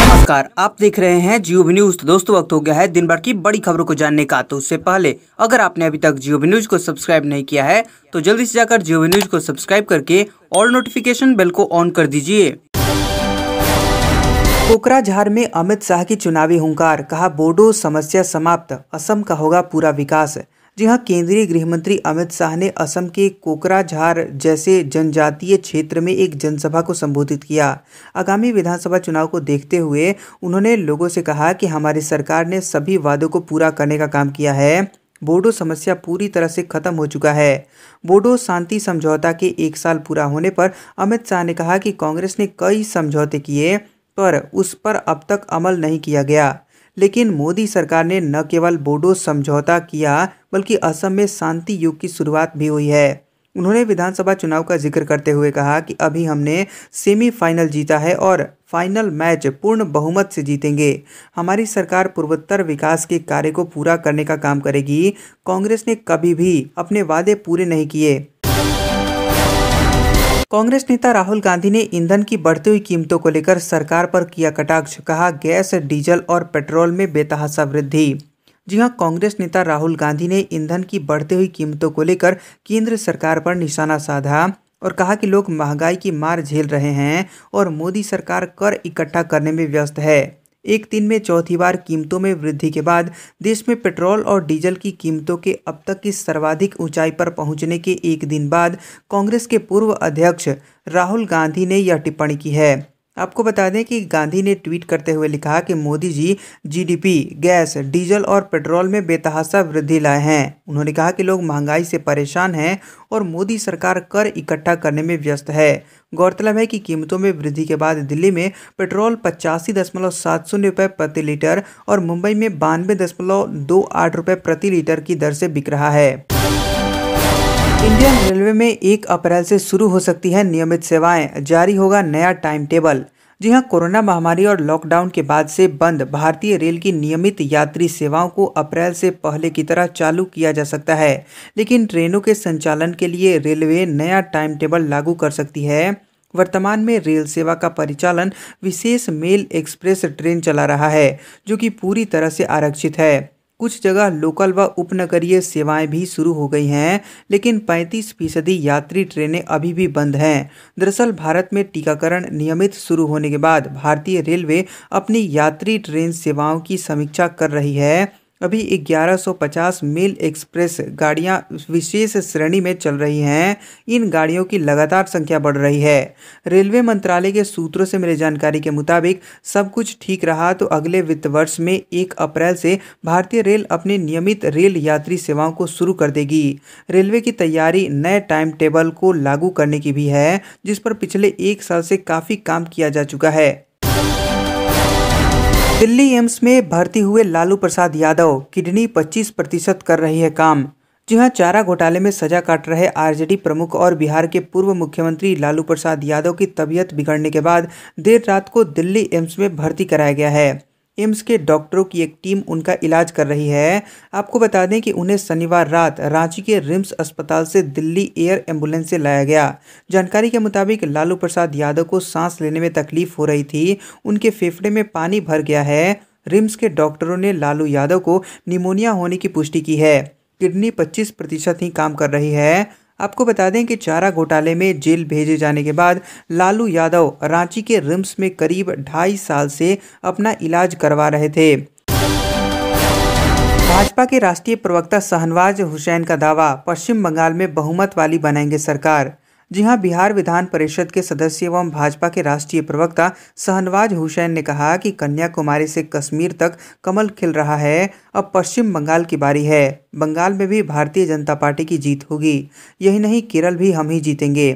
नमस्कार आप देख रहे हैं जियो न्यूज तो दोस्तों वक्त हो गया है दिन भर की बड़ी खबरों को जानने का तो उससे पहले अगर आपने अभी तक जियो न्यूज को सब्सक्राइब नहीं किया है तो जल्दी से जाकर जियो न्यूज को सब्सक्राइब करके ऑल नोटिफिकेशन बेल को ऑन कर दीजिए कोकराझार में अमित शाह की चुनावी हंकार कहा बोडो समस्या समाप्त असम का होगा पूरा विकास जी हाँ केंद्रीय गृह मंत्री अमित शाह ने असम के कोकराझार जैसे जनजातीय क्षेत्र में एक जनसभा को संबोधित किया आगामी विधानसभा चुनाव को देखते हुए उन्होंने लोगों से कहा कि हमारी सरकार ने सभी वादों को पूरा करने का काम किया है बोडो समस्या पूरी तरह से खत्म हो चुका है बोडो शांति समझौता के एक साल पूरा होने पर अमित शाह ने कहा कि कांग्रेस ने कई समझौते किए पर उस पर अब तक अमल नहीं किया गया लेकिन मोदी सरकार ने न केवल बोडो समझौता किया बल्कि असम में शांति युग की शुरुआत भी हुई है उन्होंने विधानसभा चुनाव का जिक्र करते हुए कहा कि अभी हमने सेमीफाइनल जीता है और फाइनल मैच पूर्ण बहुमत से जीतेंगे हमारी सरकार पूर्वोत्तर विकास के कार्य को पूरा करने का काम करेगी कांग्रेस ने कभी भी अपने वादे पूरे नहीं किए कांग्रेस नेता राहुल गांधी ने ईंधन की बढ़ती हुई कीमतों को लेकर सरकार पर किया कटाक्ष कहा गैस डीजल और पेट्रोल में बेतहासा वृद्धि जी हां कांग्रेस नेता राहुल गांधी ने ईंधन की बढ़ती हुई कीमतों को लेकर केंद्र सरकार पर निशाना साधा और कहा कि लोग महंगाई की मार झेल रहे हैं और मोदी सरकार कर इकट्ठा करने में व्यस्त है एक दिन में चौथी बार कीमतों में वृद्धि के बाद देश में पेट्रोल और डीजल की कीमतों के अब तक की सर्वाधिक ऊंचाई पर पहुंचने के एक दिन बाद कांग्रेस के पूर्व अध्यक्ष राहुल गांधी ने यह टिप्पणी की है आपको बता दें कि गांधी ने ट्वीट करते हुए लिखा कि Modi ji GDP, gas diesel और पेट्रोल में बेतहासा वृद्धि लाए हैं उन्होंने कहा कि लोग महंगाई से परेशान हैं और मोदी सरकार कर इकट्ठा करने में व्यस्त है गौरतलब है कि कीमतों में वृद्धि के बाद दिल्ली में पेट्रोल पचासी दशमलव सात शून्य रुपये प्रति लीटर और मुंबई में बानवे दशमलव दो आठ रुपये प्रति लीटर की दर से बिक रहा है इंडियन रेलवे में एक अप्रैल से शुरू हो सकती है नियमित सेवाएं जारी होगा नया टाइम टेबल जी हाँ कोरोना महामारी और लॉकडाउन के बाद से बंद भारतीय रेल की नियमित यात्री सेवाओं को अप्रैल से पहले की तरह चालू किया जा सकता है लेकिन ट्रेनों के संचालन के लिए रेलवे नया टाइम टेबल लागू कर सकती है वर्तमान में रेल सेवा का परिचालन विशेष मेल एक्सप्रेस ट्रेन चला रहा है जो कि पूरी तरह से आरक्षित है कुछ जगह लोकल व उपनगरीय सेवाएं भी शुरू हो गई हैं लेकिन 35 फीसदी यात्री ट्रेनें अभी भी बंद हैं दरअसल भारत में टीकाकरण नियमित शुरू होने के बाद भारतीय रेलवे अपनी यात्री ट्रेन सेवाओं की समीक्षा कर रही है अभी 1150 मेल एक्सप्रेस गाड़ियां विशेष श्रेणी में चल रही हैं इन गाड़ियों की लगातार संख्या बढ़ रही है रेलवे मंत्रालय के सूत्रों से मिली जानकारी के मुताबिक सब कुछ ठीक रहा तो अगले वित्त वर्ष में एक अप्रैल से भारतीय रेल अपने नियमित रेल यात्री सेवाओं को शुरू कर देगी रेलवे की तैयारी नए टाइम टेबल को लागू करने की भी है जिस पर पिछले एक साल से काफ़ी काम किया जा चुका है दिल्ली एम्स में भर्ती हुए लालू प्रसाद यादव किडनी 25 प्रतिशत कर रही है काम जी हाँ चारा घोटाले में सजा काट रहे आरजेडी प्रमुख और बिहार के पूर्व मुख्यमंत्री लालू प्रसाद यादव की तबीयत बिगड़ने के बाद देर रात को दिल्ली एम्स में भर्ती कराया गया है एम्स के डॉक्टरों की एक टीम उनका इलाज कर रही है आपको बता दें कि उन्हें शनिवार रात रांची के रिम्स अस्पताल से दिल्ली एयर एम्बुलेंस से लाया गया जानकारी के मुताबिक लालू प्रसाद यादव को सांस लेने में तकलीफ हो रही थी उनके फेफड़े में पानी भर गया है रिम्स के डॉक्टरों ने लालू यादव को निमोनिया होने की पुष्टि की है किडनी 25 प्रतिशत ही काम कर रही है आपको बता दें कि चारा घोटाले में जेल भेजे जाने के बाद लालू यादव रांची के रिम्स में करीब ढाई साल से अपना इलाज करवा रहे थे भाजपा के राष्ट्रीय प्रवक्ता शहनवाज हुसैन का दावा पश्चिम बंगाल में बहुमत वाली बनाएंगे सरकार जी हाँ बिहार विधान परिषद के सदस्य एवं भाजपा के राष्ट्रीय प्रवक्ता सहनवाज हुसैन ने कहा कि कन्याकुमारी से कश्मीर तक कमल खिल रहा है अब पश्चिम बंगाल की बारी है बंगाल में भी भारतीय जनता पार्टी की जीत होगी यही नहीं केरल भी हम ही जीतेंगे